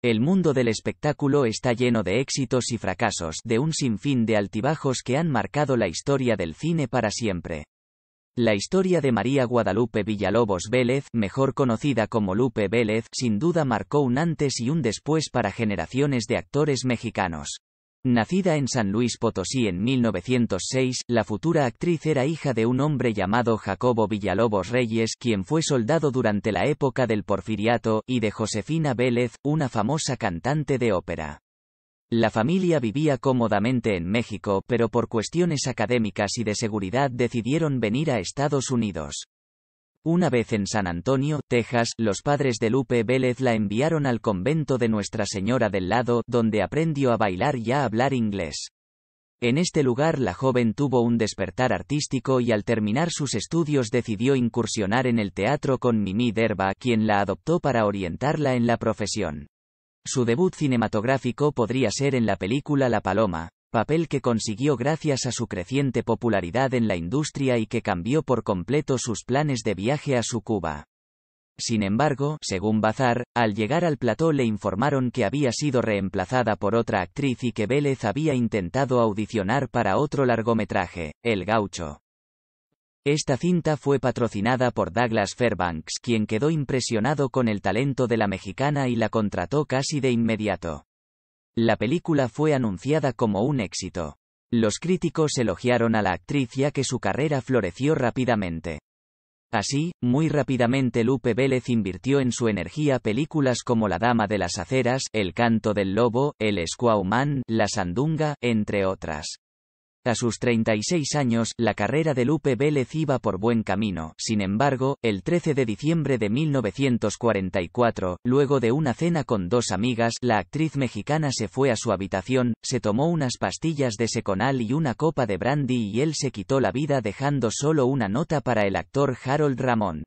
El mundo del espectáculo está lleno de éxitos y fracasos, de un sinfín de altibajos que han marcado la historia del cine para siempre. La historia de María Guadalupe Villalobos Vélez, mejor conocida como Lupe Vélez, sin duda marcó un antes y un después para generaciones de actores mexicanos. Nacida en San Luis Potosí en 1906, la futura actriz era hija de un hombre llamado Jacobo Villalobos Reyes, quien fue soldado durante la época del Porfiriato, y de Josefina Vélez, una famosa cantante de ópera. La familia vivía cómodamente en México, pero por cuestiones académicas y de seguridad decidieron venir a Estados Unidos. Una vez en San Antonio, Texas, los padres de Lupe Vélez la enviaron al convento de Nuestra Señora del Lado, donde aprendió a bailar y a hablar inglés. En este lugar la joven tuvo un despertar artístico y al terminar sus estudios decidió incursionar en el teatro con Mimi Derba, quien la adoptó para orientarla en la profesión. Su debut cinematográfico podría ser en la película La Paloma, papel que consiguió gracias a su creciente popularidad en la industria y que cambió por completo sus planes de viaje a su Cuba. Sin embargo, según Bazar, al llegar al plató le informaron que había sido reemplazada por otra actriz y que Vélez había intentado audicionar para otro largometraje, El Gaucho. Esta cinta fue patrocinada por Douglas Fairbanks, quien quedó impresionado con el talento de la mexicana y la contrató casi de inmediato. La película fue anunciada como un éxito. Los críticos elogiaron a la actriz ya que su carrera floreció rápidamente. Así, muy rápidamente Lupe Vélez invirtió en su energía películas como La Dama de las Aceras, El Canto del Lobo, El man, La Sandunga, entre otras. A sus 36 años, la carrera de Lupe Vélez iba por buen camino. Sin embargo, el 13 de diciembre de 1944, luego de una cena con dos amigas, la actriz mexicana se fue a su habitación, se tomó unas pastillas de Seconal y una copa de brandy y él se quitó la vida dejando solo una nota para el actor Harold Ramón.